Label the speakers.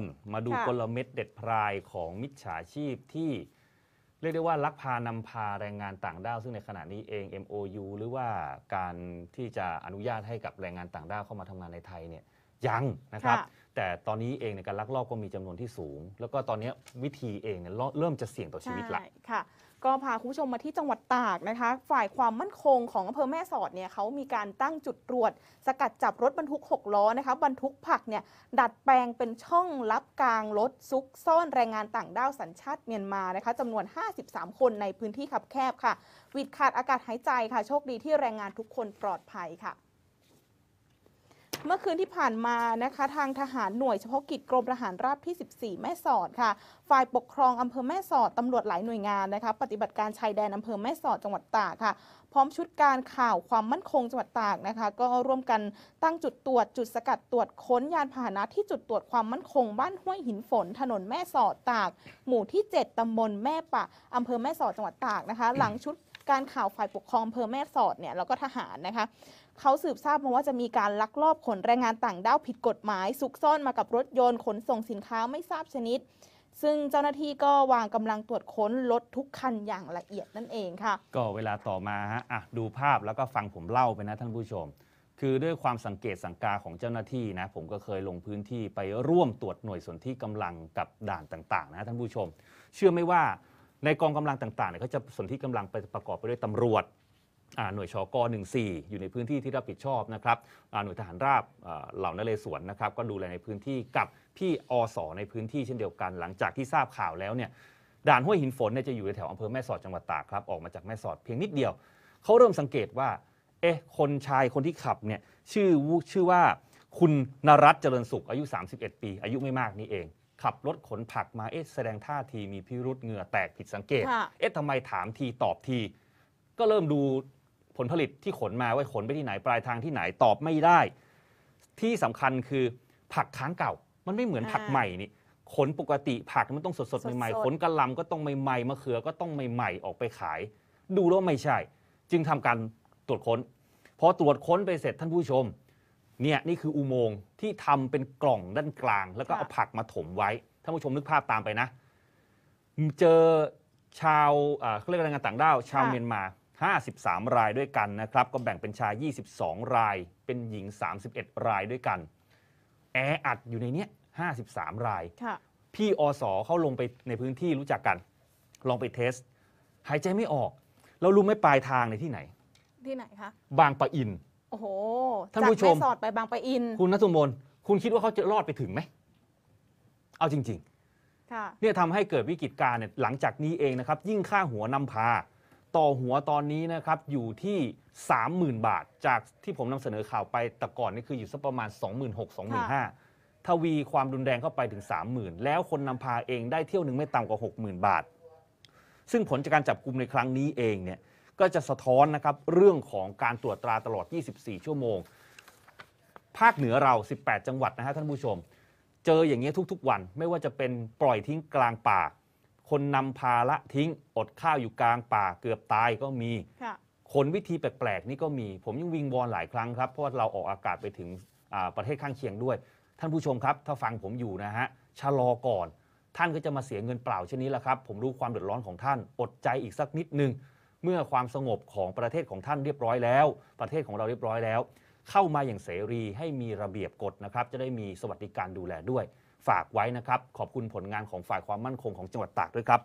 Speaker 1: นมาดูกลเม็ดเด็ดพรายของมิจฉาชีพที่ เรียกได้ว่าลักพานำพาแรงงานต่างด้าว ซึ่งในขณะนี้เอง MOU หรือว่าการที่จะอนุญาตให้กับแรงงานต่างด้าวเข้ามาทำงานในไทยเนี่ยยังนะครับ แต่ตอนนี้เองในการลักลอบก็มีจำนวนที่สูง แล้วก็ตอนนี้วิธีเองเนี่ยเริ่มจะเสี่ยงต่อชีวิตละ
Speaker 2: ค่ะ ก็พาคุณผู้ชมมาที่จังหวัดตากนะคะ ฝ่ายความมั่นคงของอำเภอแม่สอดเนี่ยเขามีการตั้งจุดตรวจสกัดจับรถบรรทุก 6 ล้อนะคะบรรทุกผักเนี่ยดัดแปลงเป็นช่อง ลับกลาง รถ ซุก ซ่อนแรงงานต่างด้าวสัญชาติเมียนมานะคะจำนวน 53 คนในพื้นที่ขับแคบค่ะวิดขาดอากาศหายใจค่ะโชคดีที่แรงงานทุกคนปลอดภัยค่ะเมื่อคืนที่ผ่านมานะคะทางทหารหน่วยเฉพาะกิจกรมทหารราบที่ 14 แม่สอดค่ะ ฝ่ายปกครองอำเภอแม่สอดตำรวจหลายหน่วยงานนะคะปฏิบัติการชายแดนอำเภอแม่สอดจังหวัดตากค่ะพร้อมชุดการข่าวความมั่นคงจังหวัดตากนะคะก็ร่วมกันตั้งจุดตรวจ จุดสกัดตรวจค้นยานพาหนะที่จุดตรวจความมั่นคงบ้านห้วยหินฝน ถนนแม่สอดตากหมู่ที่ 7ตำบลแม่ปะอำเภอแม่สอดจังหวัดตากนะคะหลังชุดการข่าวฝ่ายปกครองเพอแม่สอดเนี่ย แล้วก็ทหารนะคะ เขาสืบทราบมาว่าจะมีการลักลอบขนแรงงานต่างด้าวผิดกฎหมายซุกซ่อนมากับรถยนต์ขนส่งสินค้าไม่ทราบชนิด ซึ่งเจ้าหน้าที่ก็วางกำลังตรวจค้นรถทุกคันอย่างละเอียดนั่นเองค่ะ
Speaker 1: ก็เวลาต่อมาฮะอ่ะดูภาพแล้วก็ฟังผมเล่าไปนะท่านผู้ชม คือด้วยความสังเกตสังกาของเจ้าหน้าที่นะผมก็เคยลงพื้นที่ไปร่วมตรวจหน่วยส่วนที่กำลังกับด่านต่างๆนะท่านผู้ชม เชื่อไหมว่าในกองกำลังต่างๆเนี่ยเขาจะส่วนที่กำลังไปประกอบไปด้วยตำรวจหน่วยชก14 อยู่ในพื้นที่ที่รับผิดชอบนะครับหน่วยทหารราบเหล่านเรศวรนะครับก็ดูแลในพื้นที่กับพี่อสในพื้นที่เช่นเดียวกัน หลังจากที่ทราบข่าวแล้วเนี่ยด่านห้วยหินฝนเนี่ยจะอยู่ในแถวอำเภอแม่สอดจังหวัดตากครับออกมาจากแม่สอดเพียงนิดเดียว เขาเริ่มสังเกตว่าเอ๊ะคนชายคนที่ขับเนี่ยชื่อชื่อว่า คุณนรัตเจริญสุขอายุ 31 ปี อายุไม่มากนี่เองขับรถขนผักมา เอ๊ะแสดงท่าทีมีพิรุษเหงื่อแตกผิดสังเกต เอ๊ะทำไมถามทีตอบที ก็เริ่มดูผลผลิตที่ขนมาว่าขนไปที่ไหนปลายทางที่ไหนตอบไม่ได้ ที่สำคัญคือผักค้างเก่ามันไม่เหมือนผักใหม่นี่ ขนปกติผักมันต้องสดสดใหม่ๆ ขนกระลำก็ต้องใหม่ๆ มะเขือก็ต้องใหม่ๆ ออกไปขาย ดูแล้วไม่ใช่ จึงทำการตรวจค้นพอตรวจค้นไปเสร็จท่านผู้ชมเนี่ยนี่คืออุโมงค์ที่ทำเป็นกล่องด้านกลาง แล้วก็เอาผักมาถมไว้ท่านผู้ชมนึกภาพตามไปนะ เจอชาวเ่อขาเรียกว่าแรงงานต่างด้าว ชาวเมียนมา 53 รายด้วยกันนะครับ ก็แบ่งเป็นชาย 22 รายเป็นหญิง 31 รายด้วยกัน แออัดอยู่ในเนี้ย53 รายค่ะพี่อสอเข้าลงไปในพื้นที่รู้จักกัน ลองไปเทส หายใจไม่ออกแล้วรู้ไม่ปลายทางในที่ไหนที่ไหนคะบางปะอิน
Speaker 2: โอ้โหท่านจากผู้ชมสอดไปบางปะอิน คุณนัทส
Speaker 1: มน คุณคิดว่าเขาจะรอดไปถึงไหม เอาจริงค่ะๆเนี่ยทำให้เกิดวิกฤตการณ์เนี่ยหลังจากนี้เองนะครับ ยิ่งค่าหัวนำพา ต่อหัวตอนนี้นะครับ อยู่ที่สามหมื่นบาท จากที่ผมนำเสนอข่าวไป แต่ก่อนนี่คืออยู่สักประมาณสสองหหมื่นกองหมื่นห้าทวีความรุนแรงเข้าไปถึงสามหมื่นแล้วคนนำพาเองได้เที่ยวหนึ่งไม่ต่ำกว่าหกหมื่นบาท ซึ่งผลจากการจับกลุ่มในครั้งนี้เองเนี่ยก็จะสะท้อนนะครับเรื่องของการตรวจตราตลอด 24 ชั่วโมง ภาคเหนือเรา 18 จังหวัดนะฮะท่านผู้ชม เจออย่างเงี้ยทุก ๆ วันไม่ว่าจะเป็นปล่อยทิ้งกลางป่า คนนำพาละทิ้งอดข้าวอยู่กลางป่า เกือบตายก็มี คนวิธีแปลกๆ นี่ก็มี ผมยังวิงวอนหลายครั้งครับ เพราะว่าเราออกอากาศไปถึงประเทศข้างเคียงด้วย ท่านผู้ชมครับ ถ้าฟังผมอยู่นะฮะชะลอก่อน ท่านก็จะมาเสียเงินเปล่าเช่นนี้แหละครับ ผมรู้ความเดือดร้อนของท่านอดใจอีกสักนิดนึงเมื่อความสงบของประเทศของท่านเรียบร้อยแล้ว ประเทศของเราเรียบร้อยแล้ว เข้ามาอย่างเสรีให้มีระเบียบกฎนะครับ จะได้มีสวัสดิการดูแลด้วย ฝากไว้นะครับ ขอบคุณผลงานของฝ่ายความมั่นคงของจังหวัดตากด้วยครับ